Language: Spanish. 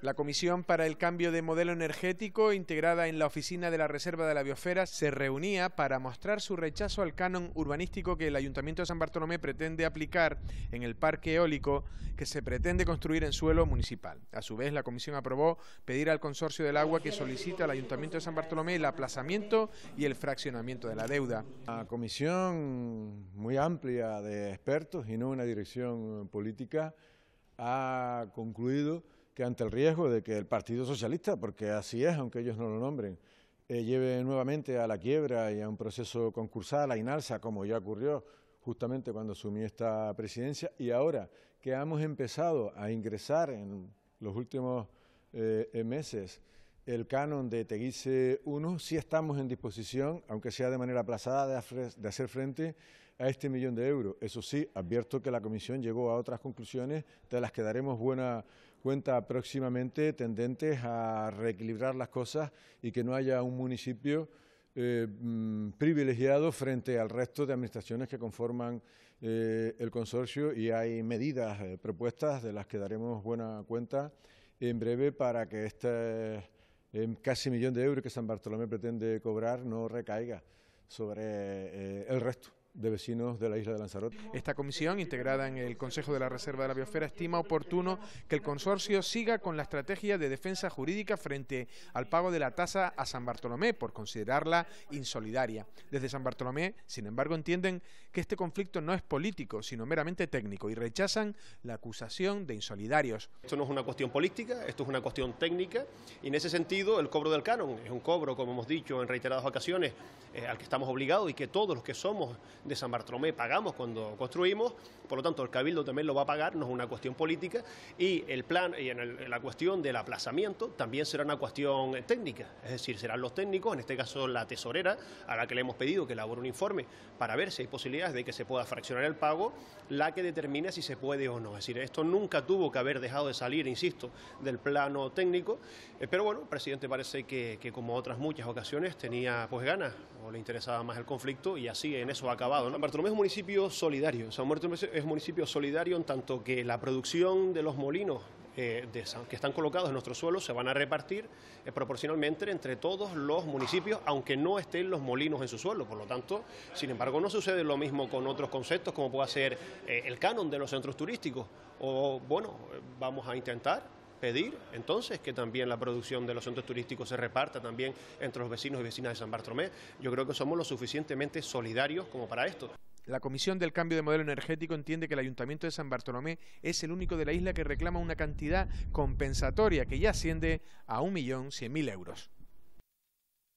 La Comisión para el Cambio de Modelo Energético, integrada en la Oficina de la Reserva de la Biosfera, se reunía para mostrar su rechazo al canon urbanístico que el Ayuntamiento de San Bartolomé pretende aplicar en el parque eólico que se pretende construir en suelo municipal. A su vez, la Comisión aprobó pedir al Consorcio del Agua que solicite al Ayuntamiento de San Bartolomé el aplazamiento y el fraccionamiento de la deuda. La comisión muy amplia de expertos y no una dirección política ha concluido que ante el riesgo de que el Partido Socialista, porque así es, aunque ellos no lo nombren, eh, lleve nuevamente a la quiebra y a un proceso concursal, a inalza, como ya ocurrió justamente cuando asumí esta presidencia, y ahora que hemos empezado a ingresar en los últimos eh, eh, meses el canon de Teguise 1, sí estamos en disposición, aunque sea de manera aplazada, de hacer frente a este millón de euros. Eso sí, advierto que la Comisión llegó a otras conclusiones de las que daremos buena cuenta próximamente, tendentes a reequilibrar las cosas y que no haya un municipio eh, mm, privilegiado frente al resto de administraciones que conforman eh, el consorcio y hay medidas eh, propuestas de las que daremos buena cuenta en breve para que estas eh, casi millón de euros que San Bartolomé pretende cobrar no recaiga sobre eh, el resto de vecinos de la isla de Lanzarote. Esta comisión, integrada en el Consejo de la Reserva de la Biosfera, estima oportuno que el consorcio siga con la estrategia de defensa jurídica frente al pago de la tasa a San Bartolomé por considerarla insolidaria. Desde San Bartolomé, sin embargo, entienden que este conflicto no es político, sino meramente técnico y rechazan la acusación de insolidarios. Esto no es una cuestión política, esto es una cuestión técnica y en ese sentido el cobro del canon es un cobro, como hemos dicho en reiteradas ocasiones, eh, al que estamos obligados y que todos los que somos de San Bartolomé pagamos cuando construimos, por lo tanto el Cabildo también lo va a pagar, no es una cuestión política, y el plan y en la cuestión del aplazamiento también será una cuestión técnica, es decir, serán los técnicos, en este caso la tesorera, a la que le hemos pedido que elabore un informe para ver si hay posibilidades de que se pueda fraccionar el pago, la que determina si se puede o no. Es decir, esto nunca tuvo que haber dejado de salir, insisto, del plano técnico, eh, pero bueno, el presidente parece que, que como otras muchas ocasiones tenía pues ganas o le interesaba más el conflicto y así en eso acaba Bartolomé es un municipio solidario. San es municipio solidario en tanto que la producción de los molinos eh, que están colocados en nuestro suelo se van a repartir eh, proporcionalmente entre todos los municipios, aunque no estén los molinos en su suelo. Por lo tanto, sin embargo, no sucede lo mismo con otros conceptos como puede ser eh, el canon de los centros turísticos. O bueno, vamos a intentar pedir entonces que también la producción de los centros turísticos se reparta también entre los vecinos y vecinas de San Bartolomé. Yo creo que somos lo suficientemente solidarios como para esto. La Comisión del Cambio de Modelo Energético entiende que el Ayuntamiento de San Bartolomé es el único de la isla que reclama una cantidad compensatoria que ya asciende a 1.100.000 euros.